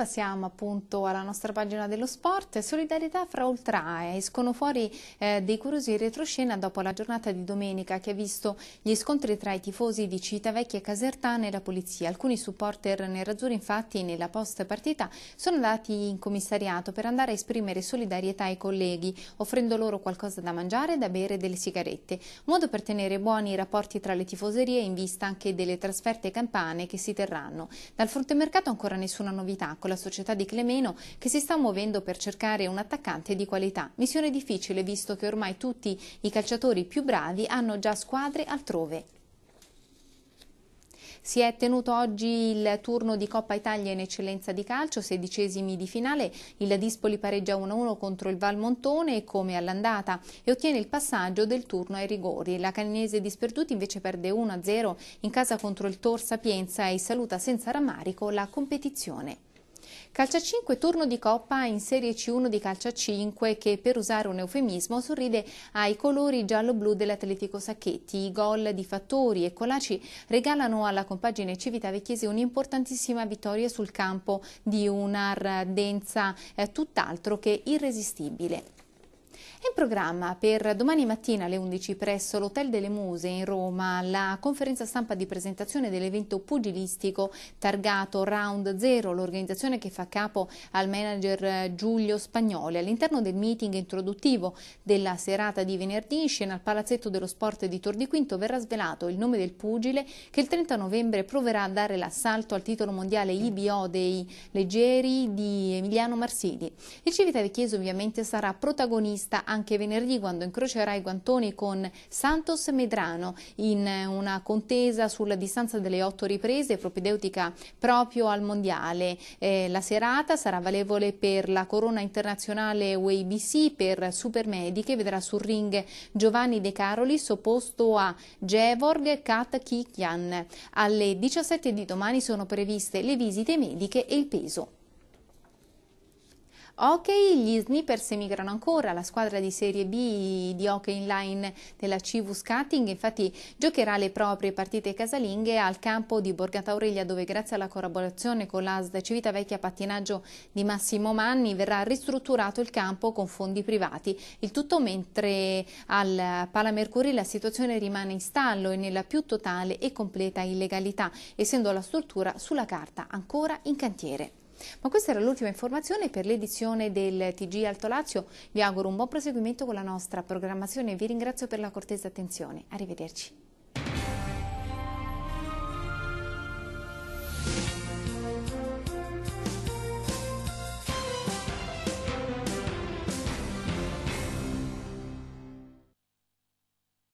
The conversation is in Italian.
passiamo appunto alla nostra pagina dello sport, solidarietà fra ultrae, escono fuori eh, dei curiosi retroscena dopo la giornata di domenica che ha visto gli scontri tra i tifosi di Civitavecchia, Casertana e la polizia. Alcuni supporter nerazzurri infatti nella post partita sono andati in commissariato per andare a esprimere solidarietà ai colleghi, offrendo loro qualcosa da mangiare, e da bere delle sigarette. modo per tenere buoni i rapporti tra le tifoserie in vista anche delle trasferte campane che si terranno. Dal fronte mercato ancora nessuna novità, con la società di Clemeno che si sta muovendo per cercare un attaccante di qualità. Missione difficile visto che ormai tutti i calciatori più bravi hanno già squadre altrove. Si è tenuto oggi il turno di Coppa Italia in eccellenza di calcio, sedicesimi di finale, il Dispoli pareggia 1-1 contro il Valmontone come all'andata e ottiene il passaggio del turno ai rigori. La Caninese di Sperduti invece perde 1-0 in casa contro il Tor Sapienza e saluta senza rammarico la competizione. Calcia 5, turno di Coppa in Serie C1 di Calcia 5 che per usare un eufemismo sorride ai colori giallo-blu dell'Atletico Sacchetti. I gol di Fattori e Colaci regalano alla compagine Civitavecchiese un'importantissima vittoria sul campo di una ardenza eh, tutt'altro che irresistibile. È in programma per domani mattina alle 11 presso l'Hotel delle Muse in Roma la conferenza stampa di presentazione dell'evento pugilistico targato Round Zero, l'organizzazione che fa capo al manager Giulio Spagnoli. All'interno del meeting introduttivo della serata di venerdì in scena al Palazzetto dello Sport di Tor di Quinto verrà svelato il nome del pugile che il 30 novembre proverà a dare l'assalto al titolo mondiale IBO dei leggeri di Emiliano Marsidi. Il Civita ovviamente sarà protagonista anche venerdì quando incrocerà i guantoni con Santos Medrano in una contesa sulla distanza delle otto riprese propedeutica proprio al mondiale. Eh, la serata sarà valevole per la corona internazionale UABC per Supermedi che vedrà sul ring Giovanni De Carolis opposto a Gevorg Kat Kikyan. Alle 17 di domani sono previste le visite mediche e il peso. Hockey, gli Snippers emigrano ancora, la squadra di Serie B di hockey in line della CV Scatting infatti giocherà le proprie partite casalinghe al campo di Borgata Aurelia dove grazie alla collaborazione con l'ASD Civitavecchia Pattinaggio di Massimo Manni verrà ristrutturato il campo con fondi privati. Il tutto mentre al Palamercuri la situazione rimane in stallo e nella più totale e completa illegalità, essendo la struttura sulla carta ancora in cantiere. Ma questa era l'ultima informazione per l'edizione del TG Alto Lazio. Vi auguro un buon proseguimento con la nostra programmazione. e Vi ringrazio per la cortesa attenzione. Arrivederci.